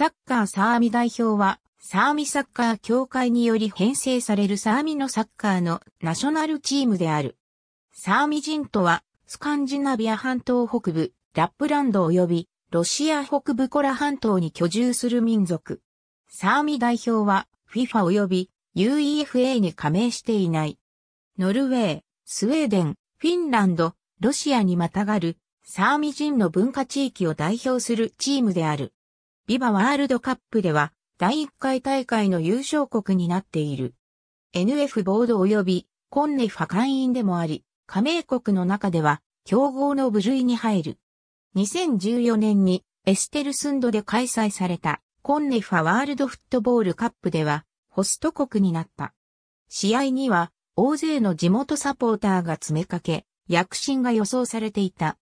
サッカーサーミ代表は、サーミサッカー協会により編成されるサーミのサッカーのナショナルチームである。サーミ人とは、スカンジナビア半島北部、ラップランド及び、ロシア北部コラ半島に居住する民族。サーミ代表は、FIFA 及び UEFA に加盟していない。ノルウェー、スウェーデン、フィンランド、ロシアにまたがる、サーミ人の文化地域を代表するチームである。ビバワールドカップでは第1回大会の優勝国になっている。NF ボード及びコンネファ会員でもあり、加盟国の中では競合の部類に入る。2014年にエステルスンドで開催されたコンネファワールドフットボールカップではホスト国になった。試合には大勢の地元サポーターが詰めかけ、躍進が予想されていた。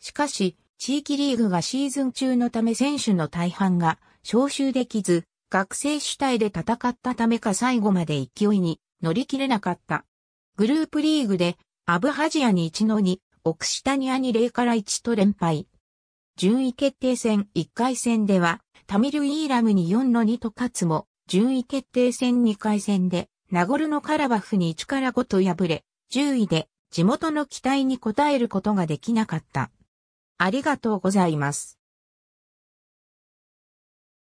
しかし、地域リーグがシーズン中のため選手の大半が招集できず、学生主体で戦ったためか最後まで勢いに乗り切れなかった。グループリーグで、アブハジアに1の2、オクシタニアに0から1と連敗。順位決定戦1回戦では、タミル・イーラムに4の2と勝つも、順位決定戦2回戦で、ナゴルノカラバフに1から5と敗れ、10位で地元の期待に応えることができなかった。ありがとうございます。